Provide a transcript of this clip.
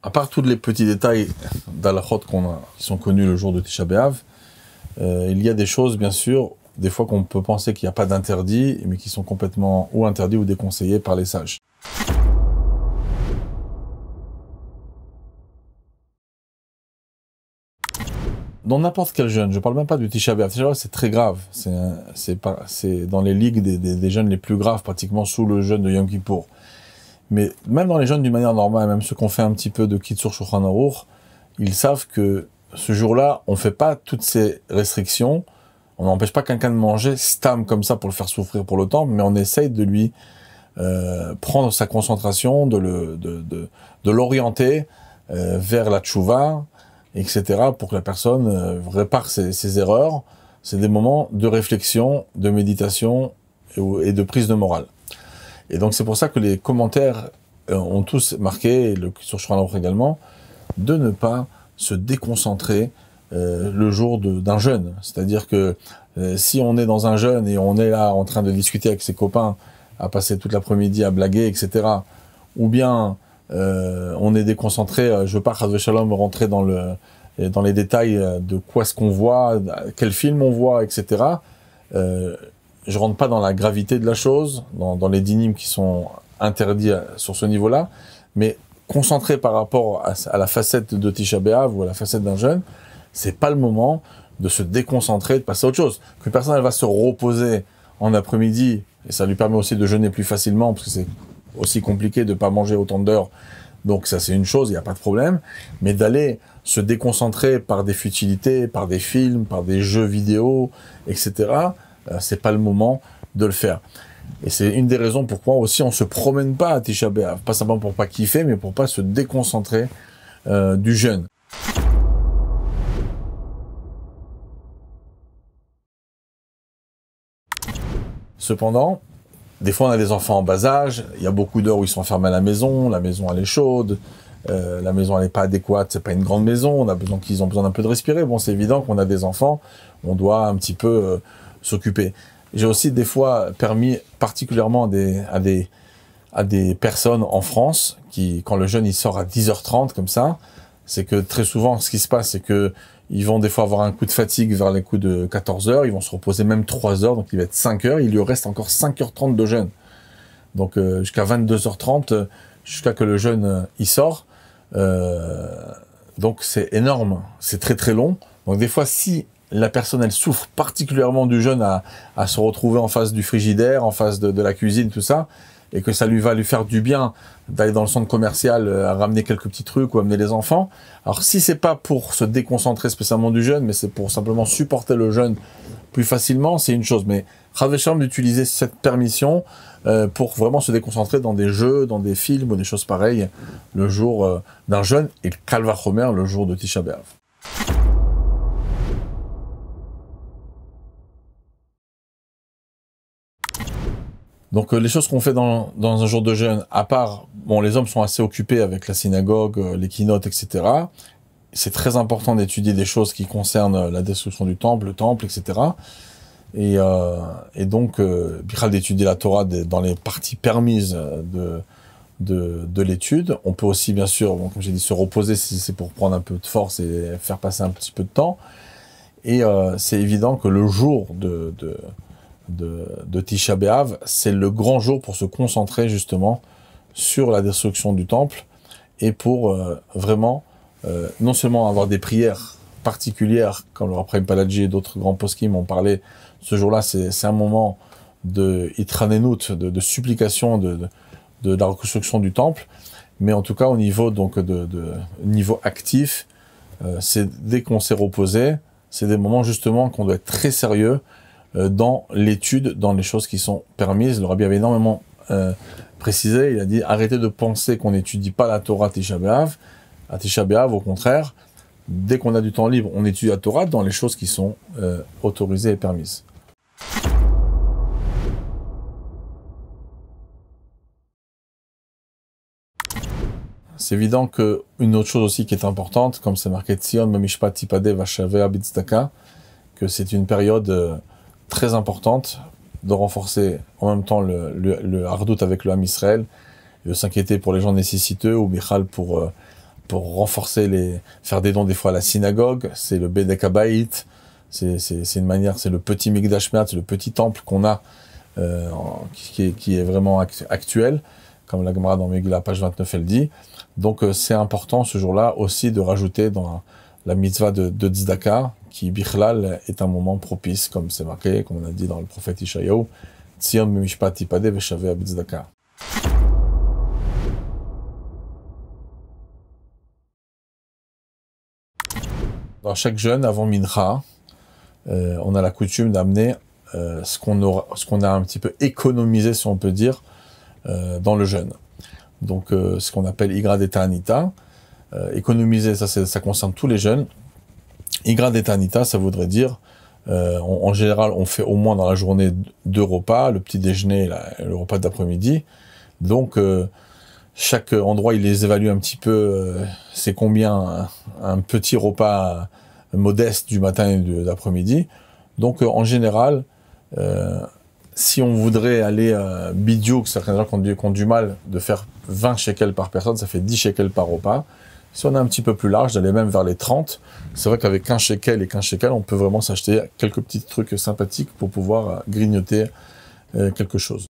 À part tous les petits détails d'Alachot qu'on a, qui sont connus le jour de Tisha B'Av, euh, il y a des choses, bien sûr, des fois qu'on peut penser qu'il n'y a pas d'interdit, mais qui sont complètement ou interdits ou déconseillés par les sages. Dans n'importe quel jeune, je ne parle même pas du Tisha B'Av. c'est très grave. C'est dans les ligues des, jeunes les plus graves, pratiquement sous le jeûne de Yom Kippour. Mais même dans les jeunes, d'une manière normale, même ceux qu'on fait un petit peu de Kitsur Shulchan Aruch, ils savent que ce jour-là, on ne fait pas toutes ces restrictions. On n'empêche pas quelqu'un de manger stam comme ça pour le faire souffrir pour le temps, mais on essaye de lui euh, prendre sa concentration, de, l'orienter euh, vers la tchouva, etc., pour que la personne euh, répare ses, erreurs. C'est des moments de réflexion, de méditation et de prise de morale. Et donc c'est pour ça que les commentaires euh, ont tous marqué, et le, sur également, de ne pas se déconcentrer euh, le jour d'un jeûne. C'est-à-dire que euh, si on est dans un jeûne et on est là en train de discuter avec ses copains, à passer toute l'après-midi à blaguer, etc., ou bien on est déconcentré, je veux pas, de Shalom, rentrer dans, le, dans les détails de quoi est ce qu'on voit, quel film on voit, etc., je rentre pas dans la gravité de la chose, dans, les dynimes qui sont interdits sur ce niveau-là, mais concentré par rapport à, la facette de Tisha B'Av ou à la facette d'un jeune, c'est pas le moment de se déconcentrer, de passer à autre chose. Qu'une personne, va se reposer en après-midi, et ça lui permet aussi de jeûner plus facilement, parce que c'est aussi compliqué de ne pas manger autant d'heures. Donc ça, c'est une chose, il n'y a pas de problème. Mais d'aller se déconcentrer par des futilités, par des films, par des jeux vidéo, etc., euh, c'est pas le moment de le faire. Et c'est une des raisons pourquoi aussi on se promène pas à Tisha pas simplement pour pas kiffer, mais pour pas se déconcentrer euh, du jeûne. Cependant, des fois on a des enfants en bas âge, il y a beaucoup d'heures où ils sont enfermés à la maison, la maison elle est chaude, euh, la maison elle n'est pas adéquate, c'est pas une grande maison, on a besoin qu'ils ont besoin d'un peu de respirer. Bon, c'est évident qu'on a des enfants, on doit un petit peu s'occuper. J'ai aussi des fois permis, particulièrement des, à, des, à des personnes en France, qui, quand le jeune il sort à 10h30 comme ça, c'est que très souvent, ce qui se passe, c'est que ils vont des fois avoir un coup de fatigue vers les coups de 14 h ils vont se reposer même 3 heures, donc il va être 5 h il lui reste encore 5h30 de jeûne. Donc euh, jusqu'à 22h30, euh, jusqu'à que le jeûne euh, il sort. donc c'est énorme, c'est très très long. Donc des fois, si la personne, elle souffre particulièrement du jeûne à, se retrouver en face du frigidaire, en face de, la cuisine, tout ça, et que ça lui va lui faire du bien d'aller dans le centre commercial, euh, à ramener quelques petits trucs ou amener les enfants. Alors si c'est pas pour se déconcentrer spécialement du jeûne mais c'est pour simplement supporter le jeûne plus facilement, c'est une chose. Mais Ravesham d'utiliser cette permission euh, pour vraiment se déconcentrer dans des jeux, dans des films ou des choses pareilles le jour euh, d'un jeûne et calva romer le jour de Tisha B'Av. Donc euh, les choses qu'on fait dans, dans, un jour de jeûne, à part, bon, les hommes sont assez occupés avec la synagogue, euh, les keynotes, etc. C'est très important d'étudier des choses qui concernent euh, la destruction du temple, le temple, etc. Et, euh, et donc, euh, d'étudier la Torah dans les parties permises de, de, l'étude. On peut aussi, bien sûr, comme j'ai dit, se reposer si c'est pour prendre un peu de force et faire passer un petit peu de temps. Et c'est évident que le jour de de, de Tisha B'Av, c'est le grand jour pour se concentrer justement sur la destruction du temple et pour euh, vraiment euh, non seulement avoir des prières particulières, comme le Raphaël Paladji et d'autres grands poskim m'ont parlé, ce jour-là, c'est un moment de itranenout, de, de supplication de, la reconstruction du temple, mais en tout cas au niveau, donc, de, niveau actif, euh, c'est dès qu'on s'est reposé, c'est des moments justement qu'on doit être très sérieux euh, dans l'étude, dans les choses qui sont permises. Le rabbi avait énormément euh, précisé, il a dit arrêtez de penser qu'on n'étudie pas la Torah Tisha B'Av. À Tisha B'Av, au contraire, dès qu'on a du temps libre, on étudie la Torah dans les choses qui sont euh, autorisées et permises. C'est évident que une autre chose aussi qui est importante, comme c'est marqué Tzion, Memishpat, Tipade, Abitztaka, que c'est une période très importante de renforcer en même temps le, Hardout avec le Ham Israël, de s'inquiéter pour les gens nécessiteux, ou Michal pour, euh, pour renforcer les, faire des dons des fois à la synagogue, c'est le bedek c'est, c'est, une manière, c'est le petit Mikdash c'est le petit temple qu'on a, euh, qui, est, qui est vraiment actuel, comme la Gemara dans Megillah, page 29, elle dit. Donc, euh, c'est important ce jour-là aussi de rajouter dans la mitzvah de, de qui, bichlal, est un moment propice, comme c'est marqué, comme on a dit dans le prophète Ishayahu, Tzir mimishpat veshave Dans chaque jeûne, avant Mincha, euh, on a la coutume d'amener euh, ce qu'on a un petit peu économisé, si on peut dire, euh, dans le jeûne. Donc, ce qu'on appelle Igra anita euh, économiser, ça, ça concerne tous les jeunes. et d'Eternita, ça voudrait dire, euh, en général, on fait au moins dans la journée deux repas, le petit déjeuner et, le repas d'après-midi. Donc, euh, chaque endroit, il les évalue un petit peu, c'est combien un, petit repas modeste du matin et de l'après-midi. Donc, en général, si on voudrait aller à Bidio, que certains gens qui ont, du mal de faire 20 shekels par personne, ça fait 10 shekels par repas. Si on est un petit peu plus large, d'aller même vers les 30, c'est vrai qu'avec un shekel et qu'un shekel, on peut vraiment s'acheter quelques petits trucs sympathiques pour pouvoir euh, grignoter euh, quelque chose.